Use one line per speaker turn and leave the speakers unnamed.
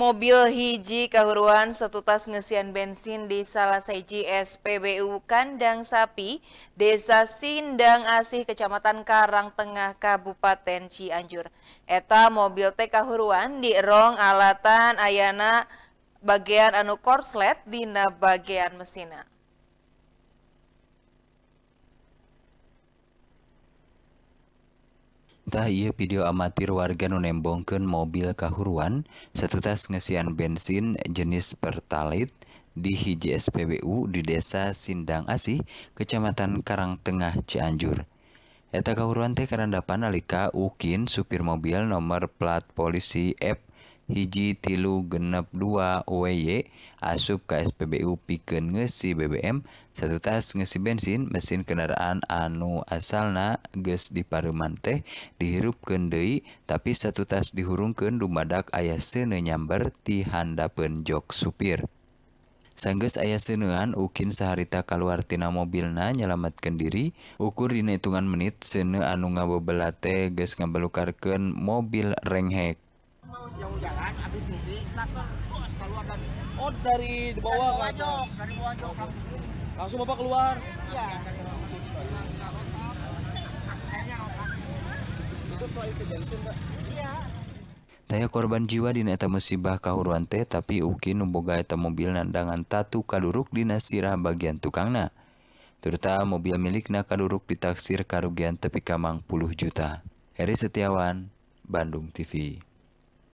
Mobil hiji kahuruan setutas ngesian bensin di salah seji SPBU Kandang Sapi, Desa Sindang Asih, Kecamatan Karang Tengah, Kabupaten Cianjur. Eta mobil teh kahuruan di rong alatan ayana bagian anu korslet dina bagian mesina.
Tah iya video amatir warga nunembongken mobil kahuruan satutas ngesian bensin jenis pertalite di hiji SPBU di Desa Sindang Asih, Kecamatan Karangtengah, Cianjur. Eta kahuruan teh karandapan alika Ukin supir mobil nomor plat polisi F i tilu genp 2 O e asup KSPBU pike ngesi BBM satu tas ngesi bensin mesin kendaraan anu asalna ge di parmante dihirupken Dei tapi satu tas dihurungkan rumahdak ayah sene nyabert di Honda penjok supir sangges ayah Senuhan U mungkin seharta kaluartina mobilnya menyelamatkan diri ukur di hitungan menit sene anu ngabo belate ge ngambelukukaken mobil rengheke
yang jalan habis ngisi starter bos keluar dari
oh dari bawah dari bawah jok dari bawah jok langsung bapak keluar
iya itu setelah isi bensin pak iya
Taya korban jiwa di neta musibah kahuruan teh tapi ugi numboga eta mobil nandangan tatu kaduruk di nasirah bagian tukangna. Turta mobil milikna kaduruk ditaksir karugian tepi kamang puluh juta. Heri Setiawan, Bandung TV.